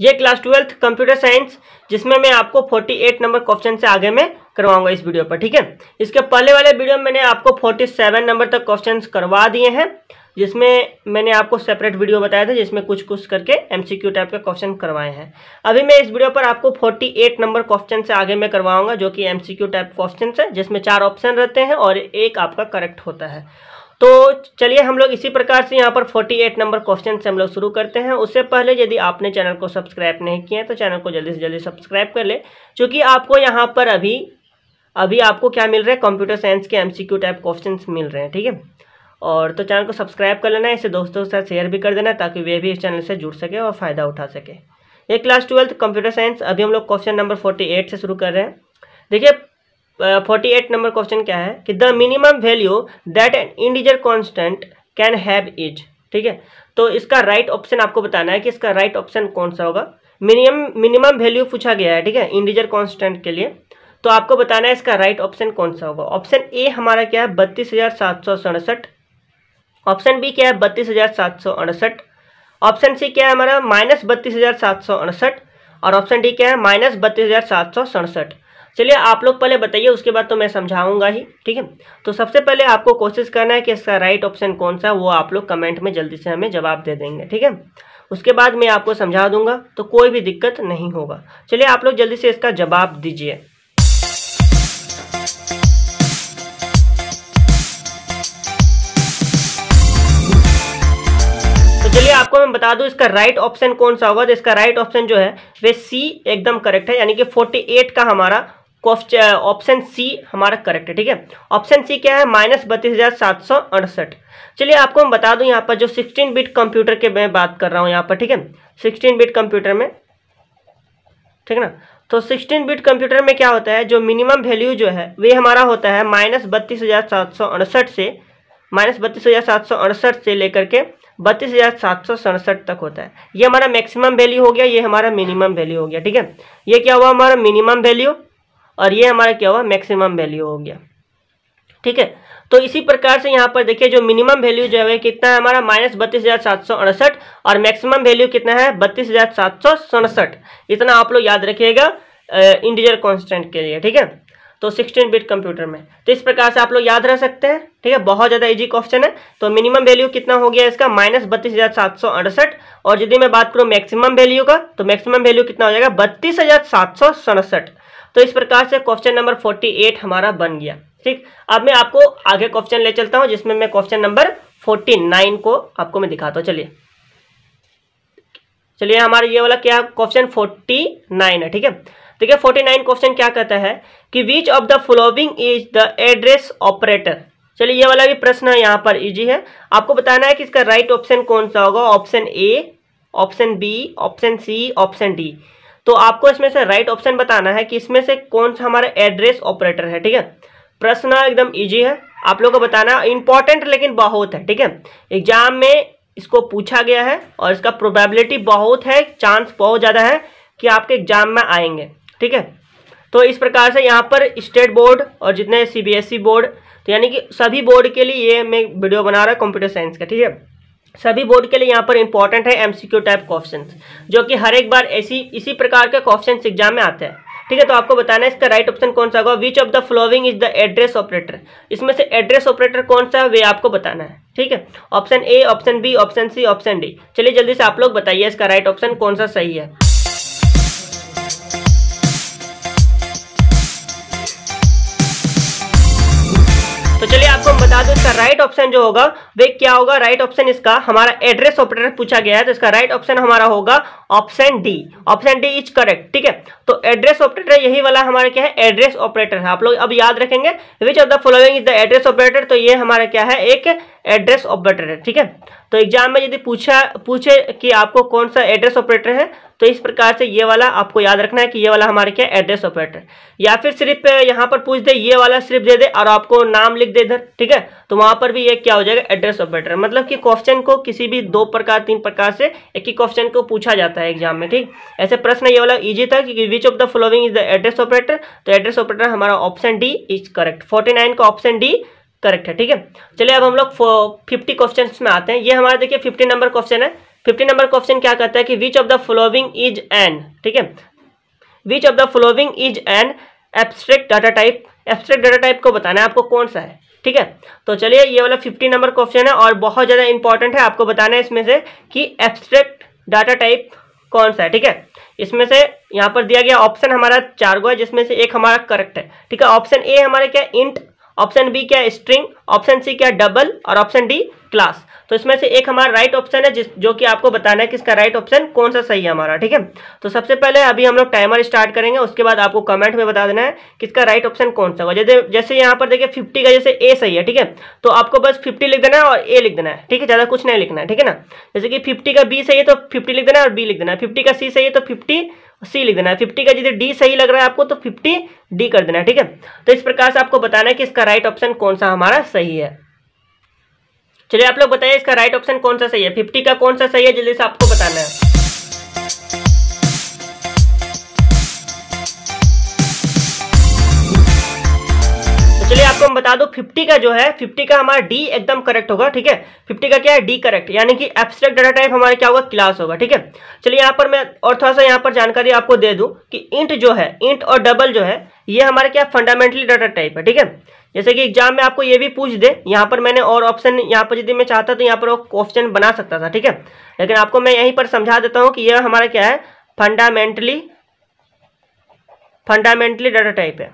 ये class twelfth computer science जिसमें मैं आपको 48 नंबर क्वेश्चन से आगे मैं करवाऊंगा इस वीडियो पर ठीक है इसके पहले वाले वीडियो में मैंने आपको 47 नंबर तक क्वेश्चन करवा दिए हैं जिसमें मैंने आपको सेपरेट वीडियो बताया था जिसमें कुछ कुछ करके एमसीक्यू टाइप के क्वेश्चन करवाए हैं अभी मैं इस वीडियो पर आपको 48 नंबर क्वेश्चन से आगे मैं करवाऊंगा जो कि एमसीक्यू टाइप क्वेश्चन है जिसमें चार ऑप्शन रहते हैं और एक आपका करेक्ट होता है तो चलिए हम लोग इसी प्रकार से यहाँ पर 48 नंबर क्वेश्चन से हम लोग शुरू करते हैं उससे पहले यदि आपने चैनल को सब्सक्राइब नहीं किया है तो चैनल को जल्दी से जल्दी सब्सक्राइब कर ले क्योंकि आपको यहाँ पर अभी अभी आपको क्या मिल रहा है कंप्यूटर साइंस के एमसीक्यू टाइप क्वेश्चन मिल रहे हैं ठीक है और तो चैनल को सब्सक्राइब कर लेना है इसे दोस्तों के साथ शेयर भी कर देना ताकि वे भी इस चैनल से जुड़ सके और फ़ायदा उठा सके ये क्लास ट्वेल्थ कंप्यूटर साइंस अभी हम लोग क्वेश्चन नंबर फोर्टी एट से शुरू कर रहे हैं देखिए फोर्टी एट नंबर क्वेश्चन क्या है कि the minimum value that an integer constant can have is ठीक है तो इसका राइट right ऑप्शन आपको बताना है कि इसका राइट right ऑप्शन कौन सा होगा मिनिमम मिनिमम वैल्यू पूछा गया है ठीक है इंडिजर कॉन्स्टेंट के लिए तो आपको बताना है इसका राइट right ऑप्शन कौन सा होगा ऑप्शन ए हमारा क्या है बत्तीस हज़ार सात सौ सड़सठ ऑप्शन बी क्या है बत्तीस हज़ार सात सौ अड़सठ ऑप्शन सी क्या है हमारा माइनस बत्तीस हज़ार सात सौ अड़सठ और ऑप्शन डी क्या है माइनस बत्तीस हज़ार सात सौ सड़सठ चलिए आप लोग पहले बताइए उसके बाद तो मैं समझाऊंगा ही ठीक है तो सबसे पहले आपको कोशिश करना है कि इसका राइट ऑप्शन कौन सा वो आप लोग कमेंट में जल्दी से हमें जवाब दे देंगे ठीक है उसके बाद मैं आपको समझा दूंगा तो कोई भी दिक्कत नहीं होगा चलिए आप लोग जल्दी से इसका जवाब दीजिए तो चलिए आपको मैं बता दूं इसका राइट ऑप्शन कौन सा होगा तो इसका राइट ऑप्शन जो है वे सी एकदम करेक्ट है यानी कि 48 का हमारा ऑप्शन सी हमारा करेक्ट है ठीक है ऑप्शन सी क्या है माइनस बत्तीस हज़ार सात सौ अड़सठ चलिए आपको मैं बता दूं यहाँ पर जो 16 बिट कंप्यूटर के मैं बात कर रहा हूँ यहाँ पर ठीक है 16 बिट कंप्यूटर में ठीक है ना तो 16 बिट कंप्यूटर में क्या होता है जो मिनिमम वैल्यू जो है वे हमारा होता है माइनस बत्तीस हज़ार सात सौ अड़सठ से माइनस बत्तीस हज़ार सात सौ अड़सठ से लेकर के बत्तीस हज़ार सात सौ सड़सठ तक होता है ये हमारा मैक्सिमम वैल्यू हो गया ये हमारा मिनिमम वैल्यू हो गया ठीक है ये क्या हुआ हमारा मिनिमम वैल्यू और ये हमारा क्या हुआ मैक्सिमम वैल्यू हो गया ठीक है तो इसी प्रकार से यहाँ पर देखिए जो मिनिमम वैल्यू जो है कितना है हमारा माइनस बत्तीस हज़ार सात सौ अड़सठ और मैक्सिमम वैल्यू कितना है बत्तीस हज़ार सात सौ सड़सठ इतना आप लोग याद रखिएगा इंटीजर कॉन्स्टेंट के लिए ठीक है तो 16 बिट कंप्यूटर में तो इस प्रकार से आप लोग याद रह सकते हैं ठीक है बहुत ज़्यादा इजी क्वेश्चन है तो मिनिमम वैल्यू कितना हो गया इसका माइनस बत्तीस हज़ार सात सौ अड़सठ और यदि मैं बात करूँ मैक्सिमम वैल्यू का तो मैक्सिमम वैल्यू कितना हो जाएगा बत्तीस हज़ार सात सौ सड़सठ तो इस प्रकार से क्वेश्चन नंबर फोर्टी एट हमारा बन गया ठीक अब मैं आपको आगे क्वेश्चन ले चलता हूं जिसमें मैं क्वेश्चन नंबर फोर्टी नाइन को आपको मैं दिखाता हूँ चलिए चलिए हमारा ये वाला क्या क्वेश्चन फोर्टी नाइन है ठीक है तो देखिए फोर्टी नाइन क्वेश्चन क्या कहता है कि which of the following is the address operator चलिए ये वाला भी प्रश्न है यहाँ पर इजी है आपको बताना है कि इसका राइट ऑप्शन कौन सा होगा option A option B option C option D तो आपको इसमें से राइट ऑप्शन बताना है कि इसमें से कौन सा हमारा एड्रेस ऑपरेटर है ठीक है प्रश्न एकदम इजी है आप लोगों को बताना इंपॉर्टेंट लेकिन बहुत है ठीक है एग्जाम में इसको पूछा गया है और इसका प्रोबेबिलिटी बहुत है चांस बहुत ज़्यादा है कि आपके एग्जाम में आएंगे ठीक है तो इस प्रकार से यहाँ पर स्टेट बोर्ड और जितने सी बोर्ड तो यानी कि सभी बोर्ड के लिए ये मैं वीडियो बना रहा है कंप्यूटर साइंस का ठीक है सभी बोर्ड के लिए यहाँ पर इंपॉर्टेंट है एमसीक्यू टाइप क्वेश्चन जो कि हर एक बार ऐसी इसी प्रकार के क्वेश्चन एग्जाम में आते हैं ठीक है तो आपको बताना है इसका राइट ऑप्शन कौन सा होगा which of the following is the address operator इसमें से एड्रेस ऑपरेटर कौन सा है वे आपको बताना है ठीक है option A option B option C option D चलिए जल्दी से आप लोग बताइए इसका राइट ऑप्शन कौन सा सही है तो चलिए आपको हम बता दूं इसका राइट ऑप्शन जो होगा वे क्या होगा राइट ऑप्शन इसका हमारा एड्रेस ऑपरेटर पूछा गया है तो इसका राइट ऑप्शन हमारा होगा option D option D is correct ठीक है तो एड्रेस ऑपरेटर यही वाला हमारा क्या है एड्रेस ऑपरेटर है आप लोग अब याद रखेंगे which of the following is the address operator तो ये हमारा क्या है एक एड्रेस ऑपरेटर है ठीक है तो एग्जाम में यदि पूछा पूछे कि आपको कौन सा एड्रेस ऑपरेटर है तो इस प्रकार से ये वाला आपको याद रखना है कि ये वाला हमारे क्या एड्रेस ऑपरेटर या फिर सिर्फ यहाँ पर पूछ दे ये वाला सिर्फ दे दे और आपको नाम लिख दे इधर ठीक है तो वहाँ पर भी ये क्या हो जाएगा एड्रेस ऑपरेटर मतलब कि क्वेश्चन को किसी भी दो प्रकार तीन प्रकार से एक ही क्वेश्चन को पूछा जाता है एग्जाम में ठीक ऐसे प्रश्न ये वाला ईजी था कि which of the following is the address operator तो एड्रेस ऑपरेटर हमारा option D is correct forty का ऑप्शन डी करेक्ट है ठीक है चलिए अब हम लोग फिफ्टी क्वेश्चन में आते हैं ये हमारे देखिए फिफ्टी नंबर क्वेश्चन है फिफ्टी नंबर क्वेश्चन क्या कहता है कि which of the following is an ठीक है which of the following is an abstract data type abstract data type को बताना है आपको कौन सा है ठीक है तो चलिए ये वाला फिफ्टी नंबर क्वेश्चन है और बहुत ज़्यादा इंपॉर्टेंट है आपको बताना है इसमें से कि एब्स्ट्रैक्ट डाटा टाइप कौन सा है ठीक है इसमें से यहाँ पर दिया गया ऑप्शन हमारा चार गो है जिसमें से एक हमारा करेक्ट है ठीक है ऑप्शन ए हमारा क्या इंट ऑप्शन बी क्या है स्ट्रिंग ऑप्शन सी क्या डबल और ऑप्शन डी क्लास तो इसमें से एक हमारा राइट ऑप्शन है जिस जो कि आपको बताना है कि इसका राइट ऑप्शन कौन सा सही है हमारा ठीक है तो सबसे पहले अभी हम लोग टाइमर स्टार्ट करेंगे उसके बाद आपको कमेंट में बता देना है कि इसका राइट ऑप्शन कौन सा होगा जैसे जैसे यहाँ पर देखिए फिफ्टी का जैसे ए सही है ठीक है तो आपको बस फिफ्टी लिख देना है और ए लिख देना है ठीक है ज़्यादा कुछ नहीं लिखना है ठीक है ना जैसे कि फिफ्टी का बी सही है तो फिफ्टी लिख देना है और बी लिख देना है फिफ्टी का सी सही है तो फिफ्टी सी लिख देना है फिफ्टी का यदि डी सही लग रहा है आपको तो फिफ्टी डी कर देना है ठीक है तो इस प्रकार से आपको बताना है कि इसका राइट ऑप्शन कौन सा हमारा सही है चलिए आप लोग बताइए इसका राइट ऑप्शन कौन सा सही है फिफ्टी का कौन सा सही है जल्दी से आपको बताना है हम बता दो 50 का जो है 50 का हमारा डी एकदम करेक्ट होगा ठीक है 50 का क्या है डी करेक्ट यानी कि एब्स्ट्रैक्ट डाटा टाइप हमारा क्या होगा क्लास होगा ठीक है चलिए यहाँ पर मैं और थोड़ा सा यहाँ पर जानकारी आपको दे दूँ कि इंट जो है इंट और डबल जो है ये हमारे क्या फंडामेंटली डाटा टाइप है ठीक है जैसे कि एग्जाम में आपको ये भी पूछ दे यहाँ पर मैंने और ऑप्शन यहाँ पर यदि मैं चाहता तो यहाँ पर ऑप्शन बना सकता था ठीक है लेकिन आपको मैं यहीं पर समझा देता हूँ कि यह हमारा क्या है फंडामेंटली फंडामेंटली डाटा टाइप है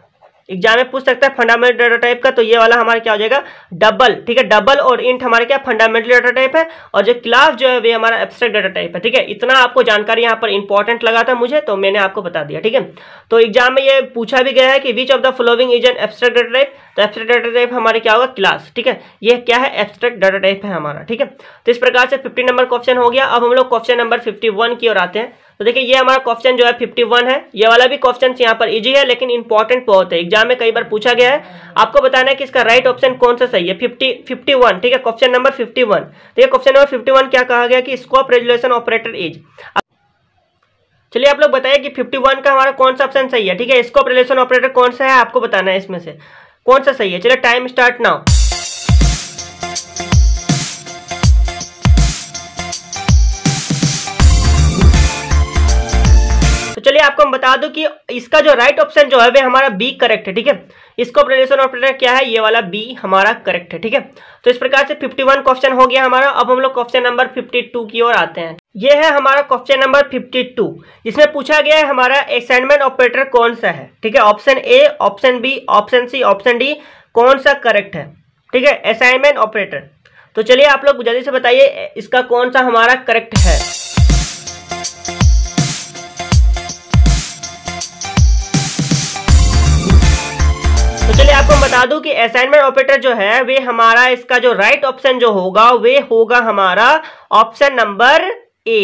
एग्जाम में पूछ सकता है फंडामेंटल डाटा टाइप का तो ये वाला हमारा क्या हो जाएगा डबल ठीक है डबल और इंट हमारे क्या फंडामेंटल डाटा टाइप है और जो क्लास जो है वे हमारा एब्स्ट्रैक्ट डाटा टाइप है ठीक है इतना आपको जानकारी यहाँ पर इंपॉर्टेंट लगा था मुझे तो मैंने आपको बता दिया ठीक है तो एग्जाम में ये पूछा भी गया है कि which of the following is an abstract data type तो एब्स्ट्रैक्ट डाटा टाइप हमारे क्या होगा क्लास ठीक है ये क्या है एब्स्ट्रैक्ट डाटा टाइप है हमारा ठीक है तो इस प्रकार से फिफ्टी नंबर क्वेश्चन हो गया अब हम लोग क्वेश्चन नंबर फिफ्टी की ओर आते हैं तो देखिए ये हमारा क्वेश्चन जो है फिफ्टी वन है ये वाला भी क्वेश्चन यहाँ पर इजी है लेकिन इंपॉर्टेंट बहुत है एग्जाम में कई बार पूछा गया है आपको बताना है कि इसका राइट ऑप्शन कौन सा सही है फिफ्टी वन ठीक है क्वेश्चन नंबर ठीक है क्वेश्चन नंबर वन क्या कहा गया कि स्कोप रेजुलेशन ऑपरेटर इज चलिए आप लोग बताइए कि वन का हमारा कौन सा ऑप्शन सही है ठीक है स्कोप रिलेशन ऑपरेटर कौन सा है आपको बताना है इसमें से कौन सा सही है चलिए टाइम स्टार्ट ना आपको हम बता दो कि इसका जो राइट ऑप्शन जो है वह हमारा बी करेक्ट है ठीक है इसको रिलेशन ऑपरेटर क्या है ये वाला बी हमारा करेक्ट है ठीक है तो इस प्रकार से 51 क्वेश्चन हो गया हमारा अब हम लोग क्वेश्चन नंबर 52 की ओर आते हैं ये है हमारा क्वेश्चन नंबर 52 जिसमें पूछा गया है हमारा असाइनमेंट ऑपरेटर कौन सा है ठीक है option A option B option C option D कौन सा करेक्ट है ठीक है असाइनमेंट ऑपरेटर तो चलिए आप लोग जल्दी से बताइए इसका कौन सा हमारा करेक्ट है आपको बता दूं कि असाइनमेंट ऑपरेटर जो है वे हमारा इसका जो राइट ऑप्शन जो होगा वे होगा हमारा ऑप्शन नंबर ए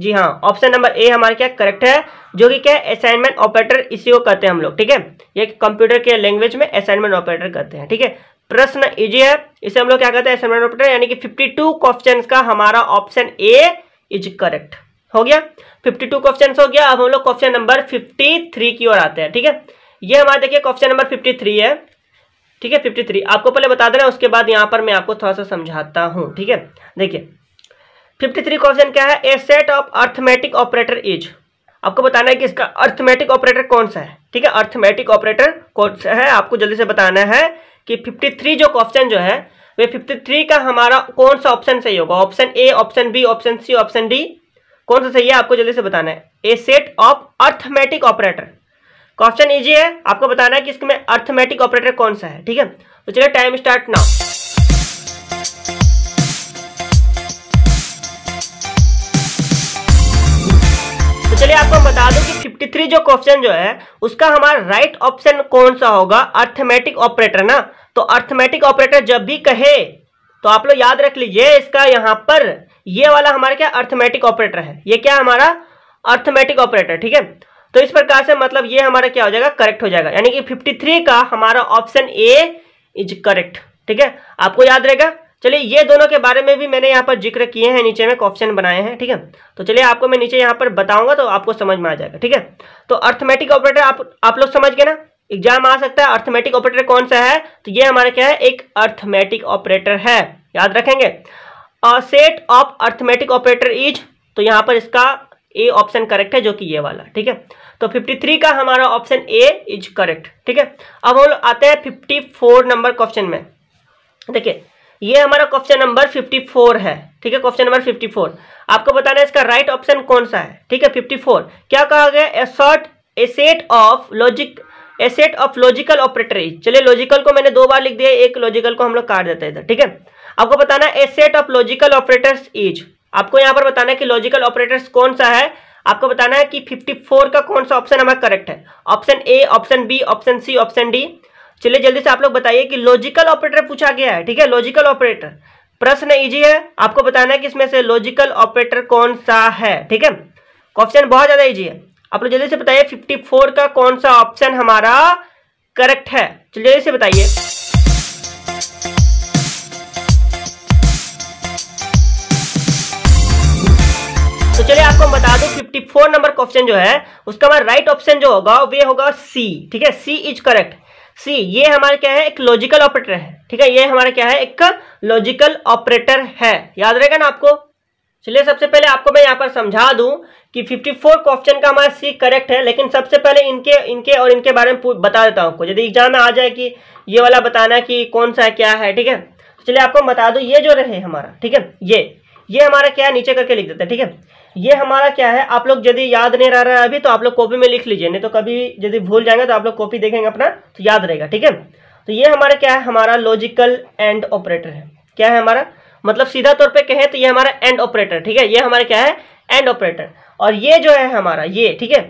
जी हाँ ऑप्शन नंबर ए हमारा क्या करेक्ट है जो कि क्या असाइनमेंट ऑपरेटर इसी को कहते हैं हम लोग ठीक है ये कंप्यूटर के लैंग्वेज में असाइनमेंट ऑपरेटर कहते हैं ठीक है प्रश्न इजी है इसे हम लोग क्या कहते हैं असाइनमेंट ऑपरेटर यानी कि 52 क्वेश्चन का हमारा ऑप्शन ए इज करेक्ट हो गया 52 क्वेश्चन हो गया अब हम लोग क्वेश्चन नंबर 53 की ओर आते हैं ठीक है ये हमारा देखिए क्वेश्चन नंबर 53 है ठीक है फिफ्टी थ्री आपको पहले बता दे रहा है उसके बाद यहाँ पर मैं आपको थोड़ा सा समझाता हूँ ठीक है देखिए फिफ्टी थ्री क्वेश्चन क्या है a set of arithmetic operator is आपको बताना है कि इसका अर्थमेटिक ऑपरेटर कौन सा है ठीक है अर्थमेटिक ऑपरेटर कौन सा है आपको जल्दी से बताना है कि फिफ्टी थ्री जो क्वेश्चन जो है वे फिफ्टी थ्री का हमारा कौन सा ऑप्शन सही होगा option A option B option C option D कौन सा सही है आपको जल्दी से बताना है a set of arithmetic operator question easy है आपको बताना है कि इसमें अर्थमेटिक ऑपरेटर कौन सा है ठीक है तो चलिए टाइम स्टार्ट नाउ चलिए आपको बता दूं कि 53 जो क्वेश्चन जो है उसका हमारा राइट ऑप्शन कौन सा होगा अर्थमेटिक ऑपरेटर ना तो अर्थमेटिक ऑपरेटर जब भी कहे तो आप लोग याद रख लीजिए इसका यहां पर ये वाला हमारा क्या अर्थमेटिक ऑपरेटर है ये क्या हमारा अर्थमेटिक ऑपरेटर ठीक है तो इस प्रकार से मतलब ये हमारा क्या हो जाएगा करेक्ट हो जाएगा यानी कि 53 का हमारा ऑप्शन ए इज करेक्ट ठीक है आपको याद रहेगा चलिए ये दोनों के बारे में भी मैंने यहाँ पर जिक्र किए हैं नीचे में ऑप्शन बनाए हैं ठीक है तो चलिए आपको मैं नीचे यहाँ पर बताऊंगा तो आपको समझ में आ जाएगा ठीक है तो अर्थमेटिक ऑपरेटर आप आप लोग समझ गए ना एग्जाम आ सकता है अर्थमेटिक ऑपरेटर कौन सा है तो ये हमारा क्या है एक अर्थमेटिक ऑपरेटर है याद रखेंगे set of arithmetic operator is तो यहाँ पर इसका ए ऑप्शन करेक्ट है जो कि ये वाला ठीक है तो 53 का हमारा ऑप्शन ए इज करेक्ट ठीक है अब हम आते हैं 54 नंबर क्वेश्चन में देखिए ये हमारा क्वेश्चन नंबर 54 है ठीक है क्वेश्चन नंबर 54 आपको बताना है इसका राइट right ऑप्शन कौन सा है ठीक है 54 क्या कहा गया a a set of logic a set of logical operator is चलिए लॉजिकल को मैंने दो बार लिख दिया एक लॉजिकल को हम लोग काट देते हैं इधर ठीक है आपको बताना a set of logical operators is आपको यहाँ पर बताना है कि लॉजिकल ऑपरेटर्स कौन सा है आपको बताना है कि 54 का कौन सा ऑप्शन हमारा करेक्ट है option A option B option C option D चलिए जल्दी से आप लोग बताइए कि लॉजिकल ऑपरेटर पूछा गया है ठीक है लॉजिकल ऑपरेटर प्रश्न इजी e है आपको बताना है कि इसमें से लॉजिकल ऑपरेटर कौन सा है ठीक है क्वेश्चन बहुत ज्यादा इजी है आप लोग जल्दी से बताइए फोर का कौन सा ऑप्शन हमारा करेक्ट है चलिए जल्दी से बताइए आपको बता दूं 54 नंबर क्वेश्चन जो है उसका हमारा राइट ऑप्शन जो होगा वे होगा सी ठीक है सी इज करेक्ट सी ये हमारे क्या है एक लॉजिकल ऑपरेटर है ठीक है ये हमारे क्या है एक लॉजिकल ऑपरेटर है याद रहेगा ना आपको चलिए सबसे पहले आपको मैं यहाँ पर समझा दूं कि 54 क्वेश्चन का हमारा सी करेक्ट है लेकिन सबसे पहले इनके इनके और इनके बारे में बता देता हूँ आपको यदि एग्जाम में आ जाए कि ये वाला बताना कि कौन सा है क्या है ठीक है तो चलिए आपको बता दूं ये जो रहे हमारा ठीक है ये ये हमारा क्या है नीचे करके लिख देते हैं ठीक है ये हमारा क्या है आप लोग यदि याद नहीं रह रहा है अभी तो आप लोग कॉपी में लिख लीजिए नहीं तो कभी यदि भूल जाएंगे तो आप लोग कॉपी देखेंगे अपना तो याद रहेगा ठीक है तो ये हमारा क्या है हमारा लॉजिकल एंड ऑपरेटर है क्या है हमारा मतलब सीधा तौर पर कहें तो ये हमारा एंड ऑपरेटर ठीक है ये हमारा क्या है एंड ऑपरेटर और ये जो है हमारा ये ठीक है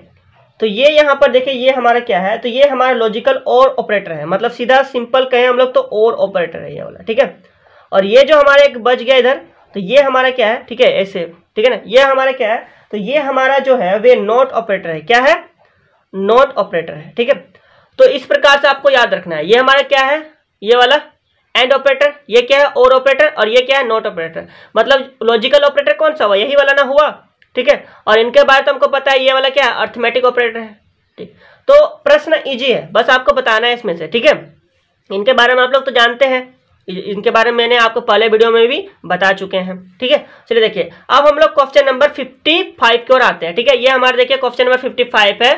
तो ये यहाँ पर देखिए ये हमारा क्या है तो ये हमारा लॉजिकल और ऑपरेटर है मतलब सीधा सिंपल कहें हम लोग तो और ऑपरेटर है ये वाला ठीक है और ये जो हमारा एक बच गया इधर तो ये हमारा क्या है ठीक है ऐसे ठीक है ना ये हमारा क्या है तो ये हमारा जो है वे नॉट ऑपरेटर है क्या है नॉट ऑपरेटर है ठीक है तो इस प्रकार से आपको याद रखना है ये हमारा क्या है ये वाला एंड ऑपरेटर ये क्या है और ऑपरेटर और ये क्या है नॉट ऑपरेटर मतलब लॉजिकल ऑपरेटर कौन सा हुआ यही वाला ना हुआ ठीक है और इनके बारे में तो हमको पता है ये वाला क्या है अर्थमेटिक ऑपरेटर है ठीक तो प्रश्न इजी है बस आपको बताना है इसमें से ठीक है इनके बारे में आप लोग तो जानते हैं इनके बारे में मैंने आपको पहले वीडियो में भी बता चुके हैं ठीक है चलिए देखिए अब हम लोग क्वेश्चन नंबर फिफ्टी फाइव की ओर आते हैं ठीक है ये हमारे देखिए क्वेश्चन नंबर फिफ्टी फाइव है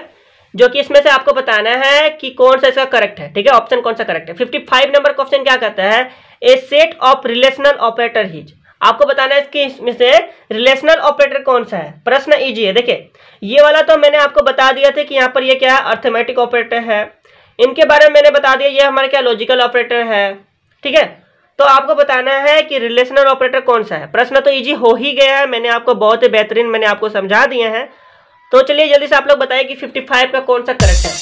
जो कि इसमें से आपको बताना है कि कौन सा इसका करेक्ट है ठीक है ऑप्शन कौन सा करेक्ट है फिफ्टी फाइव नंबर क्वेश्चन क्या कहता है a set of relational operator is आपको बताना है कि इसमें से रिलेशनल ऑपरेटर कौन सा है प्रश्न इजी है देखिए ये वाला तो मैंने आपको बता दिया था कि यहाँ पर ये क्या है अर्थमेटिक ऑपरेटर है इनके बारे में मैंने बता दिया ये हमारे क्या लॉजिकल ऑपरेटर है ठीक है तो आपको बताना है कि रिलेशनल ऑपरेटर कौन सा है प्रश्न तो इजी हो ही गया है मैंने आपको बहुत ही बेहतरीन मैंने आपको समझा दिए है तो चलिए जल्दी से आप लोग बताएं कि 55 का कौन सा करेक्ट है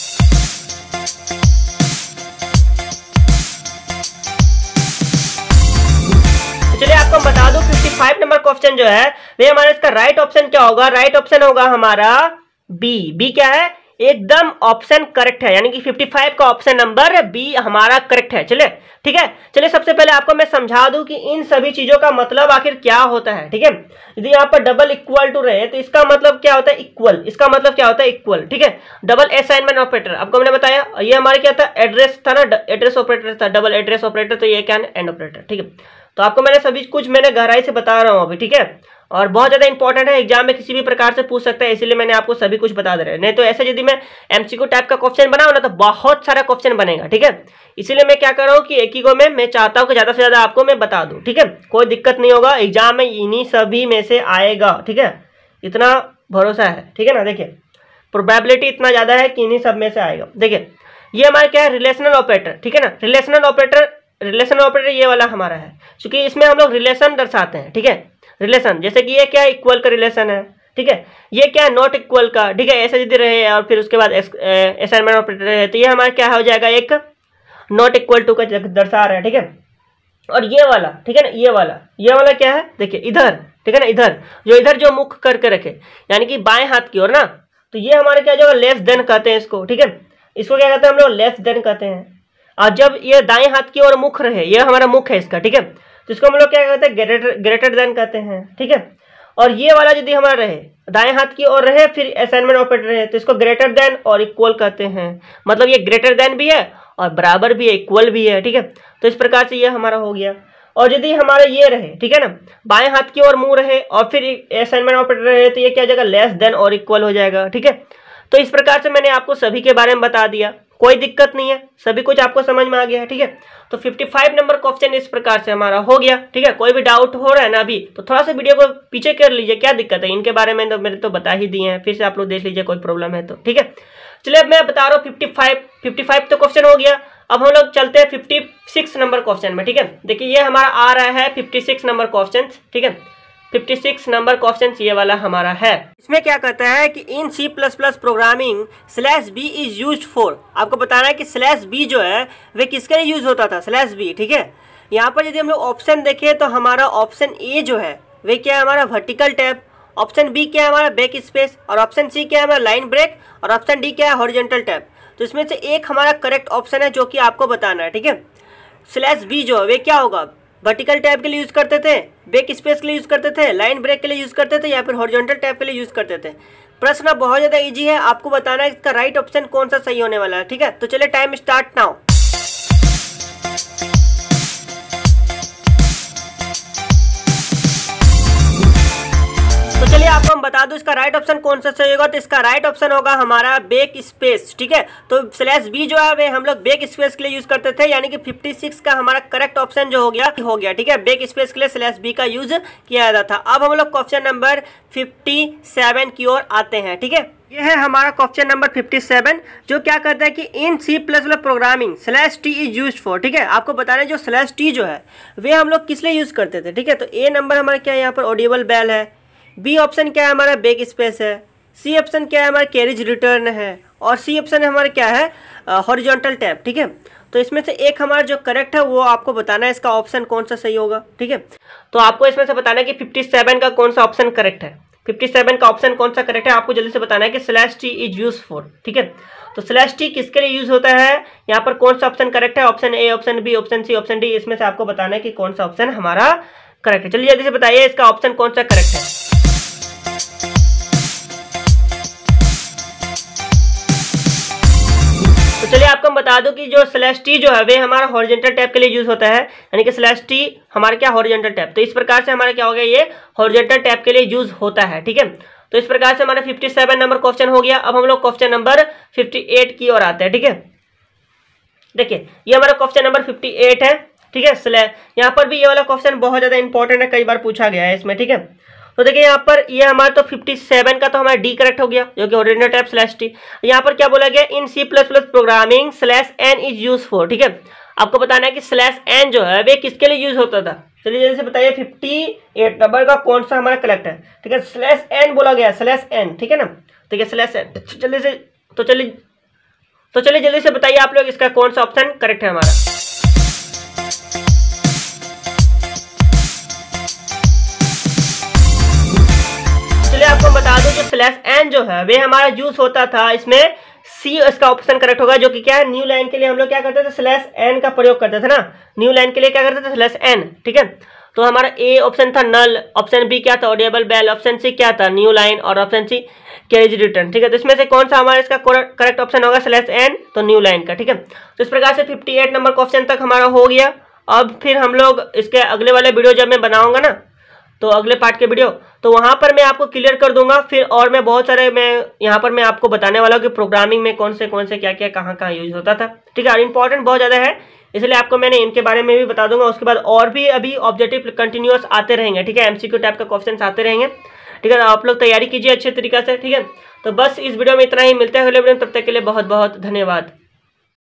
तो चलिए आपको बता दूं 55 नंबर क्वेश्चन जो है वे हमारा इसका राइट ऑप्शन क्या होगा राइट ऑप्शन होगा हमारा बी बी क्या है एकदम ऑप्शन करेक्ट है यानी कि 55 का ऑप्शन नंबर बी हमारा करेक्ट है चले ठीक है चलिए सबसे पहले आपको मैं समझा दूं कि इन सभी चीजों का मतलब आखिर क्या होता है ठीक है यदि यहाँ पर डबल इक्वल टू रहे तो इसका मतलब क्या होता है इक्वल इसका मतलब क्या होता है इक्वल ठीक है डबल असाइनमेंट ऑपरेटर आपको मैंने बताया ये हमारा क्या था एड्रेस था ना एड्रेस ऑपरेटर था डबल एड्रेस ऑपरेटर तो ये क्या है एंड ऑपरेटर ठीक है तो आपको मैंने सभी कुछ मैंने गहराई से बता रहा हूँ अभी ठीक है और बहुत ज़्यादा इंपॉर्टेंट है एग्जाम में किसी भी प्रकार से पूछ सकता है इसलिए मैंने आपको सभी कुछ बता दे रहा है नहीं तो ऐसे यदि मैं एमसीक्यू टाइप का क्वेश्चन बनाऊ ना तो बहुत सारा क्वेश्चन बनेगा ठीक है इसीलिए मैं क्या कर रहा हूँ कि एक ही गो में मैं चाहता हूँ कि ज़्यादा से ज़्यादा आपको मैं बता दूँ ठीक है कोई दिक्कत नहीं होगा एग्जाम में इन्हीं सभी में से आएगा ठीक है इतना भरोसा है ठीक है ना देखिए प्रोबेबिलिटी इतना ज़्यादा है कि इन्हीं सब में से आएगा देखिए ये हमारा क्या है रिलेशनल ऑपरेटर ठीक है ना रिलेशनल ऑपरेटर रिलेशन ऑपरेटर ये वाला हमारा है क्योंकि इसमें हम लोग रिलेशन दर्शाते हैं ठीक है रिलेशन जैसे कि ये क्या इक्वल का रिलेशन है ठीक है ये क्या है नॉट इक्वल का ठीक है ऐसे यदि रहे और फिर उसके बाद असाइनमेंट ऑपरेटर रहे तो ये हमारा क्या हो जाएगा एक नॉट इक्वल टू का दर्शा रहा है ठीक है और ये वाला ठीक है ना ये वाला ये वाला क्या है देखिए इधर ठीक है ना इधर जो इधर जो मुख करके रखे यानी कि बाएं हाथ की ओर ना तो ये हमारे क्या हो लेस देन कहते हैं इसको ठीक है इसको क्या कहते हैं हम लोग लेस देन कहते हैं और जब ये दाएं हाथ की ओर मुख रहे ये हमारा मुख है इसका ठीक है तो इसको हम लोग क्या कहते हैं ग्रेटर ग्रेटर देन कहते हैं ठीक है और ये वाला यदि हमारा रहे दाएं हाथ की ओर रहे फिर असाइनमेंट ऑपरेटर रहे तो इसको ग्रेटर देन और इक्वल कहते हैं मतलब ये ग्रेटर देन भी है और बराबर भी है इक्वल भी है ठीक है तो इस प्रकार से ये हमारा हो गया और यदि हमारा ये रहे ठीक है ना बाएं हाथ की ओर मुंह रहे और फिर असाइनमेंट ऑपरेटर रहे तो ये क्या हो जाएगा लेस देन और इक्वल हो जाएगा ठीक है तो इस प्रकार से मैंने आपको सभी के बारे में बता दिया कोई दिक्कत नहीं है सभी कुछ आपको समझ में आ गया है ठीक है तो 55 नंबर क्वेश्चन इस प्रकार से हमारा हो गया ठीक है कोई भी डाउट हो रहा है ना अभी तो थोड़ा सा वीडियो को पीछे कर लीजिए क्या दिक्कत है इनके बारे में तो मेरे तो बता ही दिए हैं फिर से आप लोग देख लीजिए कोई प्रॉब्लम है तो ठीक है चलिए अब मैं बता रहा हूँ फिफ्टी फाइव फिफ्टी फाइव तो क्वेश्चन हो गया अब हम लोग चलते हैं फिफ्टी सिक्स नंबर क्वेश्चन में ठीक है देखिए ये हमारा आ रहा है फिफ्टी सिक्स नंबर क्वेश्चन ठीक है 56 नंबर क्वेश्चन ये वाला हमारा है इसमें क्या कहता है कि in C plus plus programming slash B is use for आपको बताना है कि स्लैश बी जो है वे किसके लिए यूज होता था स्लैश बी ठीक है यहाँ पर यदि हम लोग ऑप्शन देखें तो हमारा ऑप्शन ए जो है वे क्या है हमारा वर्टिकल टैप ऑप्शन बी क्या है हमारा बैक स्पेस और ऑप्शन सी क्या है हमारा लाइन ब्रेक और ऑप्शन डी क्या है हॉरिजेंटल टैप तो इसमें से एक हमारा करेक्ट ऑप्शन है जो कि आपको बताना है ठीक है स्लैश बी जो है वे क्या होगा वर्टिकल टैब के लिए यूज़ करते थे बेक स्पेस के लिए यूज़ करते थे लाइन ब्रेक के लिए यूज़ करते थे या फिर हॉरिजॉन्टल टैब के लिए यूज़ करते थे प्रश्न बहुत ज़्यादा इजी है आपको बताना है इसका राइट ऑप्शन कौन सा सही होने वाला है ठीक है तो चलिए टाइम स्टार्ट ना हो तो चलिए आपको हम बता दूं इसका राइट ऑप्शन कौन सा सही होगा तो इसका राइट ऑप्शन होगा हमारा बेक स्पेस ठीक है तो स्लैश बी जो है वे हम लोग बेक स्पेस के लिए यूज करते थे यानी कि 56 का हमारा करेक्ट ऑप्शन जो हो गया हो गया ठीक है बेक स्पेस के लिए स्लैश बी का यूज किया जाता था अब हम लोग क्वेश्चन नंबर फिफ्टी की ओर आते हैं ठीक है ये है हमारा क्वेश्चन नंबर 57 जो क्या करता है कि in C plus plus programming slash T is use for ठीक है आपको बता रहे हैं जो स्लैश टी जो है वे हम लोग किस लिए यूज़ करते थे ठीक है तो ए नंबर हमारा क्या है यहाँ पर ऑडिबल बैल है बी ऑप्शन क्या है हमारा बेक स्पेस है सी ऑप्शन क्या है हमारा कैरिज रिटर्न है और सी ऑप्शन हमारा क्या है हॉरिजॉन्टल टैप ठीक है तो इसमें से एक हमारा जो करेक्ट है वो आपको बताना है इसका ऑप्शन कौन सा सही होगा ठीक है तो आपको इसमें से बताना है कि फिफ्टी सेवन का कौन सा ऑप्शन करेक्ट है फिफ्टी सेवन का ऑप्शन कौन सा करेक्ट है आपको जल्दी से बताना है कि slash T is use for ठीक है तो स्लैश टी किसके लिए यूज होता है यहाँ पर कौन सा ऑप्शन करेक्ट है option A option B option C option D इसमें से आपको बताना है कि कौन सा ऑप्शन हमारा करेक्ट है चलिए जल्दी से बताइए इसका ऑप्शन कौन सा करेक्ट है तो चलिए आपको हम बता दूं कि जो स्लैश टी जो है वे हमारा हॉरिजेंटल टैप के लिए यूज होता है यानी कि स्लैश टी हमारा क्या हॉरिजेंटल टैप तो इस प्रकार से हमारा क्या हो गया ये हॉरिजेंटल टैप के लिए यूज होता है ठीक है तो इस प्रकार से हमारा फिफ्टी सेवन नंबर क्वेश्चन हो गया अब हम लोग क्वेश्चन नंबर फिफ्टी एट की ओर आते हैं ठीक है देखिए ये हमारा क्वेश्चन नंबर फिफ्टी एट है ठीक है यहाँ पर भी ये वाला क्वेश्चन बहुत ज़्यादा इंपॉर्टेंट है कई बार पूछा गया है इसमें ठीक है तो देखिए यहाँ पर ये यह हमारा तो 57 का तो हमारा डी करेक्ट हो गया जो कि ओरिजिनल टाइप स्लैश टी यहाँ पर क्या बोला गया in C plus plus programming slash N is use for ठीक है आपको बताना है कि स्लैश एन जो है वे किसके लिए यूज होता था चलिए जैसे बताइए फिफ्टी एट नंबर का कौन सा हमारा करेक्ट है ठीक है स्लैश एन बोला गया स्लैश एन ठीक है ना ठीक है स्लैश एन जल्दी से तो चलिए तो चलिए जल्दी से बताइए आप लोग इसका कौन सा ऑप्शन करेक्ट है हमारा प्लस एन जो है वे हमारा यूज होता था इसमें सी इसका ऑप्शन करेक्ट होगा जो कि क्या है न्यू लाइन के लिए हम लोग क्या करते थे स्लैश एन का प्रयोग करते थे ना न्यू लाइन के लिए क्या करते थे स्लैश एन ठीक है तो हमारा ए ऑप्शन था नल ऑप्शन बी क्या था ऑडियबल बेल ऑप्शन सी क्या था न्यू लाइन और ऑप्शन सी कैरेज रिटर्न ठीक है तो इसमें से कौन सा हमारा इसका करेक्ट ऑप्शन होगा स्लैश एन तो न्यू लाइन का ठीक है तो इस प्रकार से फिफ्टी नंबर क्वेश्चन तक हमारा हो गया अब फिर हम लोग इसके अगले वाले वीडियो जब मैं बनाऊंगा ना तो अगले पार्ट के वीडियो तो वहाँ पर मैं आपको क्लियर कर दूंगा फिर और मैं बहुत सारे मैं यहाँ पर मैं आपको बताने वाला हूँ कि प्रोग्रामिंग में कौन से कौन से क्या क्या कहाँ कहाँ यूज होता था ठीक है और इंपॉर्टेंट बहुत ज़्यादा है इसलिए आपको मैंने इनके बारे में भी बता दूंगा उसके बाद और भी अभी ऑब्जेक्टिव कंटिन्यूस आते रहेंगे ठीक है एमसीक्यू टाइप का क्वेश्चन आते रहेंगे ठीक है आप लोग तैयारी कीजिए अच्छे तरीके से ठीक है तो बस इस वीडियो में इतना ही मिलता है अगले वीडियो में तब तक के लिए बहुत बहुत धन्यवाद